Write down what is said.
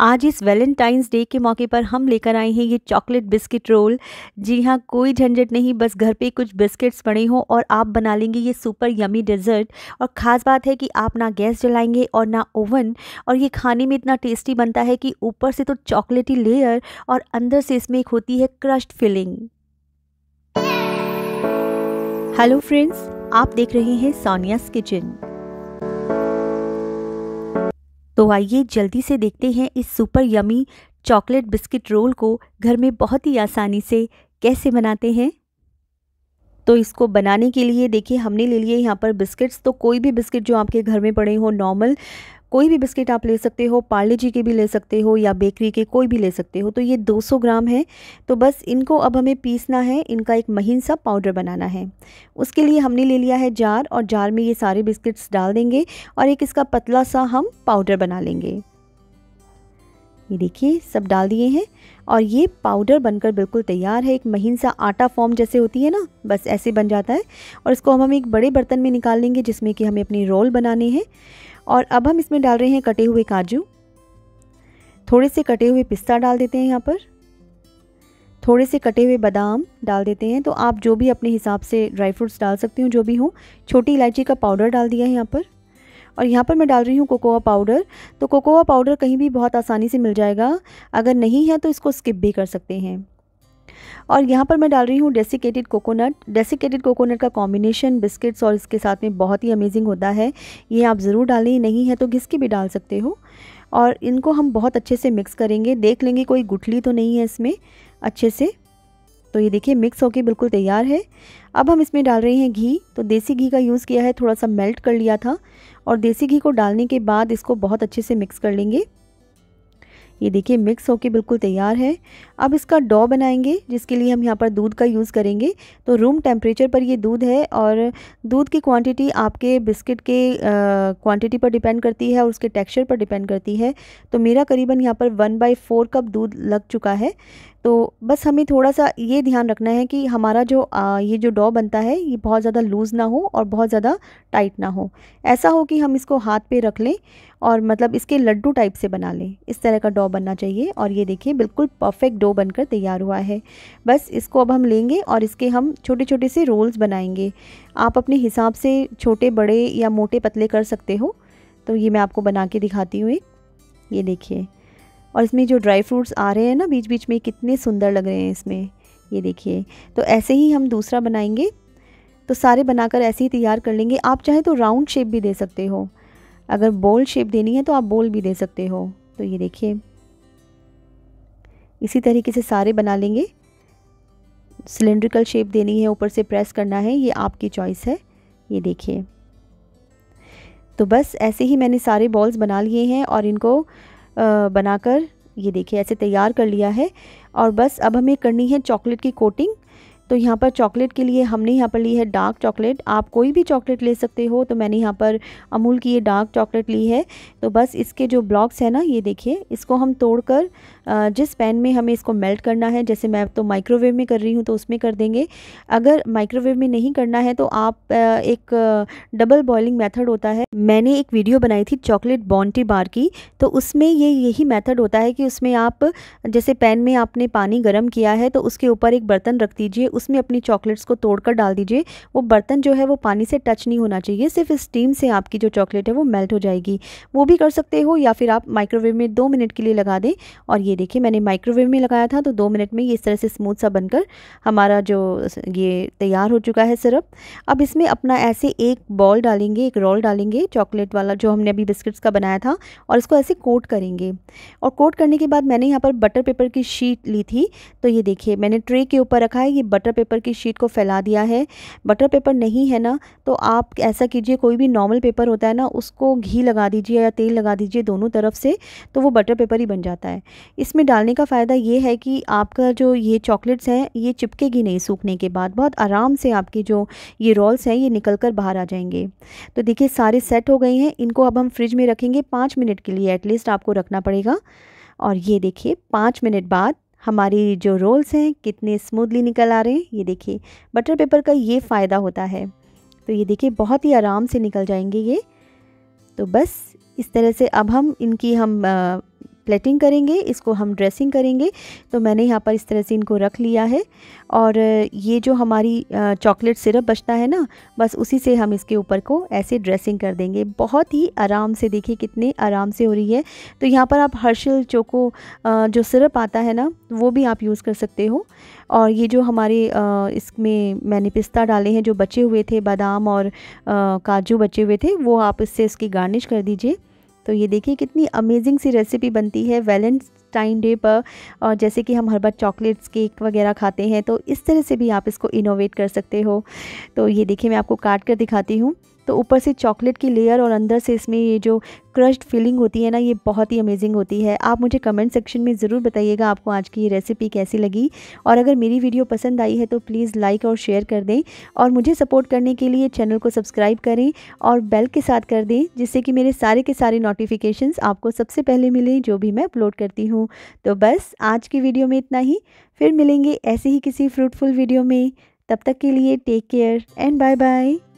आज इस Valentine's day के मौके पर हम लेकर आए हैं ये चॉकलेट बिस्किट रोल जी हाँ कोई झंझट नहीं बस घर पे कुछ बिस्किट्स पड़े हों और आप बना लेंगे ये सुपर यमी डिजर्ट और ख़ास बात है कि आप ना गैस जलाएंगे और ना ओवन और ये खाने में इतना टेस्टी बनता है कि ऊपर से तो चॉकलेटी लेयर और अंदर से इसमें एक होती है क्रश्ड फिलिंग हेलो फ्रेंड्स आप देख रहे हैं सोनियास किचन तो आइए जल्दी से देखते हैं इस super yummy chocolate biscuit roll को घर में बहुत ही आसानी से कैसे बनाते हैं तो इसको बनाने के लिए देखिए हमने ले लिए यहाँ पर बिस्किट्स तो कोई भी बिस्किट जो आपके घर में पड़े हो नॉर्मल कोई भी बिस्किट आप ले सकते हो पार्ले जी के भी ले सकते हो या बेकरी के कोई भी ले सकते हो तो ये 200 ग्राम है तो बस इनको अब हमें पीसना है इनका एक महीन सा पाउडर बनाना है उसके लिए हमने ले लिया है जार और जार में ये सारे बिस्किट्स डाल देंगे और एक इसका पतला सा हम पाउडर बना लेंगे ये देखिए सब डाल दिए हैं और ये पाउडर बनकर बिल्कुल तैयार है एक महीन सा आटा फॉर्म जैसे होती है ना बस ऐसे बन जाता है और इसको हम हम एक बड़े बर्तन में निकाल लेंगे जिसमें कि हमें अपने रोल बनाने हैं और अब हम इसमें डाल रहे हैं कटे हुए काजू थोड़े से कटे हुए पिस्ता डाल देते हैं यहाँ पर थोड़े से कटे हुए बादाम डाल देते हैं तो आप जो भी अपने हिसाब से ड्राई फ्रूट्स डाल सकती हूँ जो भी हो छोटी इलायची का पाउडर डाल दिया है यहाँ पर और यहाँ पर मैं डाल रही हूँ कोकोआ पाउडर तो कोकोआ पाउडर कहीं भी बहुत आसानी से मिल जाएगा अगर नहीं है तो इसको स्किप भी कर सकते हैं और यहाँ पर मैं डाल रही हूँ डेसिकेटेड कोकोनट डेसिकेटेड कोकोनट का कॉम्बिनेशन बिस्किट्स और इसके साथ में बहुत ही अमेजिंग होता है ये आप ज़रूर डालें नहीं है तो घिस के भी डाल सकते हो और इनको हम बहुत अच्छे से मिक्स करेंगे देख लेंगे कोई गुठली तो नहीं है इसमें अच्छे से तो ये देखिए मिक्स होके बिल्कुल तैयार है अब हम इसमें डाल रहे हैं घी तो देसी घी का यूज़ किया है थोड़ा सा मेल्ट कर लिया था और देसी घी को डालने के बाद इसको बहुत अच्छे से मिक्स कर लेंगे ये देखिए मिक्स होके बिल्कुल तैयार है अब इसका डॉ बनाएंगे जिसके लिए हम यहाँ पर दूध का यूज़ करेंगे तो रूम टेम्परेचर पर ये दूध है और दूध की क्वांटिटी आपके बिस्किट के क्वांटिटी पर डिपेंड करती है और उसके टेक्सचर पर डिपेंड करती है तो मेरा करीबन यहाँ पर वन बाई फोर कप दूध लग चुका है तो बस हमें थोड़ा सा ये ध्यान रखना है कि हमारा जो आ, ये जो डॉ बनता है ये बहुत ज़्यादा लूज़ ना हो और बहुत ज़्यादा टाइट ना हो ऐसा हो कि हम इसको हाथ पे रख लें और मतलब इसके लड्डू टाइप से बना लें इस तरह का डो बनना चाहिए और ये देखिए बिल्कुल परफेक्ट डो बनकर तैयार हुआ है बस इसको अब हम लेंगे और इसके हम छोटे छोटे से रोल्स बनाएंगे आप अपने हिसाब से छोटे बड़े या मोटे पतले कर सकते हो तो ये मैं आपको बना के दिखाती हूँ एक ये देखिए और इसमें जो ड्राई फ्रूट्स आ रहे हैं ना बीच बीच में कितने सुंदर लग रहे हैं इसमें ये देखिए तो ऐसे ही हम दूसरा बनाएंगे तो सारे बनाकर ऐसे ही तैयार कर लेंगे आप चाहे तो राउंड शेप भी दे सकते हो अगर बोल शेप देनी है तो आप बोल भी दे सकते हो तो ये देखिए इसी तरीके से सारे बना लेंगे सिलेंड्रिकल शेप देनी है ऊपर से प्रेस करना है ये आपकी चॉइस है ये देखिए तो बस ऐसे ही मैंने सारे बॉल्स बना लिए हैं और इनको बनाकर ये देखिए ऐसे तैयार कर लिया है और बस अब हमें करनी है चॉकलेट की कोटिंग तो यहाँ पर चॉकलेट के लिए हमने यहाँ पर ली है डार्क चॉकलेट आप कोई भी चॉकलेट ले सकते हो तो मैंने यहाँ पर अमूल की ये डार्क चॉकलेट ली है तो बस इसके जो ब्लॉक्स हैं ना ये देखिए इसको हम तोड़कर जिस पैन में हमें इसको मेल्ट करना है जैसे मैं तो माइक्रोवेव में कर रही हूँ तो उसमें कर देंगे अगर माइक्रोवेव में नहीं करना है तो आप एक डबल बॉइलिंग मैथड होता है मैंने एक वीडियो बनाई थी चॉकलेट बॉन्टी बार की तो उसमें ये यही मैथड होता है कि उसमें आप जैसे पैन में आपने पानी गर्म किया है तो उसके ऊपर एक बर्तन रख दीजिए उसमें अपनी चॉकलेट्स को तोड़कर डाल दीजिए वो बर्तन जो है वो पानी से टच नहीं होना चाहिए सिर्फ स्टीम से आपकी जो चॉकलेट है वो मेल्ट हो जाएगी वो भी कर सकते हो या फिर आप माइक्रोवेव में दो मिनट के लिए लगा दें और ये देखिए मैंने माइक्रोवेव में लगाया था तो दो मिनट में ये इस तरह से स्मूथ सा बनकर हमारा जो ये तैयार हो चुका है सिरप अब इसमें अपना ऐसे एक बॉल डालेंगे एक रोल डालेंगे चॉकलेट वाला जो हमने अभी बिस्किट्स का बनाया था और इसको ऐसे कोट करेंगे और कोट करने के बाद मैंने यहाँ पर बटर पेपर की शीट ली थी तो ये देखिए मैंने ट्रे के ऊपर रखा है ये बटर बटर पेपर की शीट को फैला दिया है बटर पेपर नहीं है ना तो आप ऐसा कीजिए कोई भी नॉर्मल पेपर होता है ना उसको घी लगा दीजिए या तेल लगा दीजिए दोनों तरफ से तो वो बटर पेपर ही बन जाता है इसमें डालने का फ़ायदा ये है कि आपका जो ये चॉकलेट्स हैं ये चिपकेगी नहीं सूखने के बाद बहुत आराम से आपके जो ये रोल्स हैं ये निकल कर बाहर आ जाएंगे तो देखिए सारे सेट हो गए हैं इनको अब हम फ्रिज में रखेंगे पाँच मिनट के लिए एटलीस्ट आपको रखना पड़ेगा और ये देखिए पाँच मिनट बाद हमारी जो रोल्स हैं कितने स्मूथली निकल आ रहे हैं ये देखिए बटर पेपर का ये फ़ायदा होता है तो ये देखिए बहुत ही आराम से निकल जाएंगे ये तो बस इस तरह से अब हम इनकी हम प्लेटिंग करेंगे इसको हम ड्रेसिंग करेंगे तो मैंने यहाँ पर इस तरह से इनको रख लिया है और ये जो हमारी चॉकलेट सिरप बचता है ना बस उसी से हम इसके ऊपर को ऐसे ड्रेसिंग कर देंगे बहुत ही आराम से देखिए कितने आराम से हो रही है तो यहाँ पर आप हर्षल चोको जो सिरप आता है ना वो भी आप यूज़ कर सकते हो और ये जो हमारे इसमें मैंने पिस्ता डाले हैं जो बचे हुए थे बादाम और काजू बचे हुए थे वो आप इससे इसकी गार्निश कर दीजिए तो ये देखिए कितनी अमेजिंग सी रेसिपी बनती है वैलेंटाइन डे पर और जैसे कि हम हर बार चॉकलेट्स केक वगैरह खाते हैं तो इस तरह से भी आप इसको इनोवेट कर सकते हो तो ये देखिए मैं आपको काट कर दिखाती हूँ तो ऊपर से चॉकलेट की लेयर और अंदर से इसमें ये जो क्रश्ड फीलिंग होती है ना ये बहुत ही अमेजिंग होती है आप मुझे कमेंट सेक्शन में ज़रूर बताइएगा आपको आज की ये रेसिपी कैसी लगी और अगर मेरी वीडियो पसंद आई है तो प्लीज़ लाइक और शेयर कर दें और मुझे सपोर्ट करने के लिए चैनल को सब्सक्राइब करें और बेल के साथ कर दें जिससे कि मेरे सारे के सारे नोटिफिकेशंस आपको सबसे पहले मिलें जो भी मैं अपलोड करती हूँ तो बस आज की वीडियो में इतना ही फिर मिलेंगे ऐसे ही किसी फ्रूटफुल वीडियो में तब तक के लिए take care and bye bye